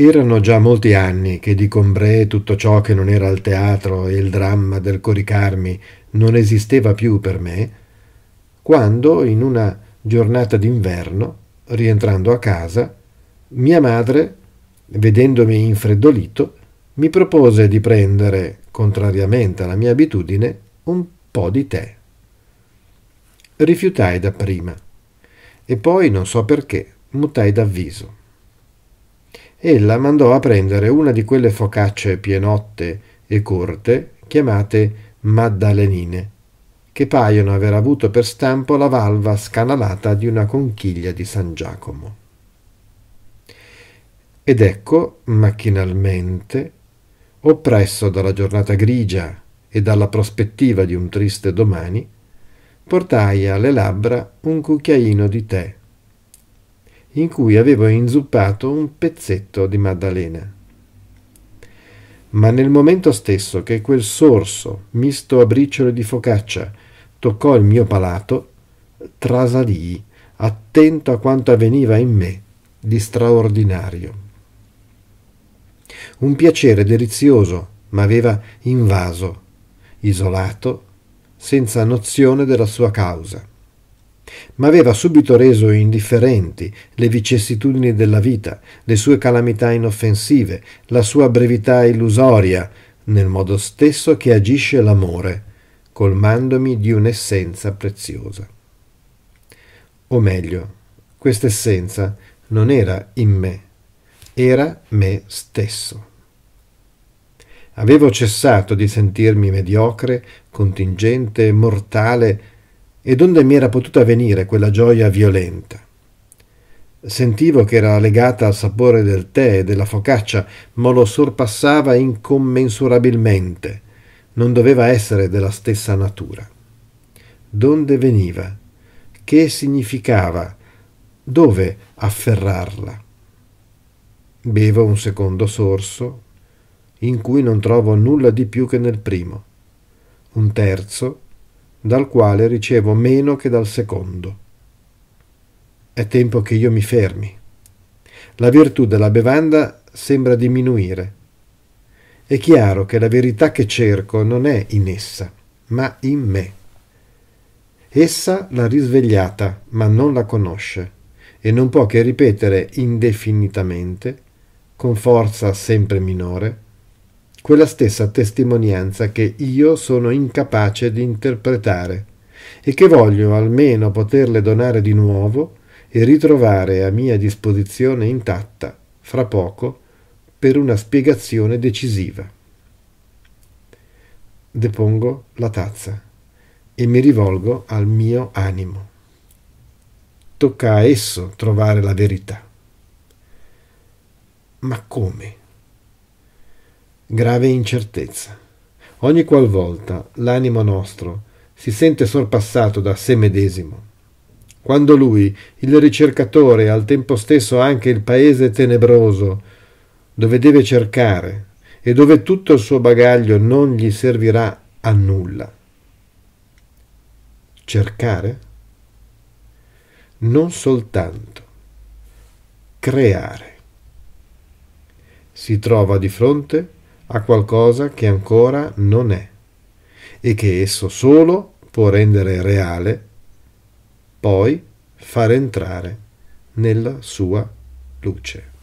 Erano già molti anni che di Combré tutto ciò che non era il teatro e il dramma del coricarmi non esisteva più per me, quando in una giornata d'inverno, rientrando a casa, mia madre, vedendomi infreddolito, mi propose di prendere, contrariamente alla mia abitudine, un po' di tè. Rifiutai dapprima e poi, non so perché, mutai d'avviso ella mandò a prendere una di quelle focacce pienotte e corte chiamate Maddalenine, che paiono aver avuto per stampo la valva scanalata di una conchiglia di San Giacomo. Ed ecco, macchinalmente, oppresso dalla giornata grigia e dalla prospettiva di un triste domani, portai alle labbra un cucchiaino di tè in cui avevo inzuppato un pezzetto di Maddalena. Ma nel momento stesso che quel sorso, misto a briciole di focaccia, toccò il mio palato, trasalii, attento a quanto avveniva in me di straordinario. Un piacere delizioso m'aveva invaso, isolato, senza nozione della sua causa ma aveva subito reso indifferenti le vicissitudini della vita, le sue calamità inoffensive, la sua brevità illusoria, nel modo stesso che agisce l'amore, colmandomi di un'essenza preziosa. O meglio, questa essenza non era in me, era me stesso. Avevo cessato di sentirmi mediocre, contingente, mortale, e donde mi era potuta venire quella gioia violenta. Sentivo che era legata al sapore del tè e della focaccia, ma lo sorpassava incommensurabilmente. Non doveva essere della stessa natura. Donde veniva? Che significava? Dove afferrarla? Bevo un secondo sorso, in cui non trovo nulla di più che nel primo. Un terzo, dal quale ricevo meno che dal secondo. È tempo che io mi fermi. La virtù della bevanda sembra diminuire. È chiaro che la verità che cerco non è in essa, ma in me. Essa l'ha risvegliata, ma non la conosce, e non può che ripetere indefinitamente, con forza sempre minore, quella stessa testimonianza che io sono incapace di interpretare e che voglio almeno poterle donare di nuovo e ritrovare a mia disposizione intatta, fra poco, per una spiegazione decisiva. Depongo la tazza e mi rivolgo al mio animo. Tocca a esso trovare la verità. Ma come? grave incertezza. Ogni qualvolta l'animo nostro si sente sorpassato da sé medesimo, quando lui, il ricercatore, al tempo stesso anche il paese tenebroso, dove deve cercare e dove tutto il suo bagaglio non gli servirà a nulla. Cercare? Non soltanto. Creare. Si trova di fronte a qualcosa che ancora non è e che esso solo può rendere reale, poi far entrare nella sua luce.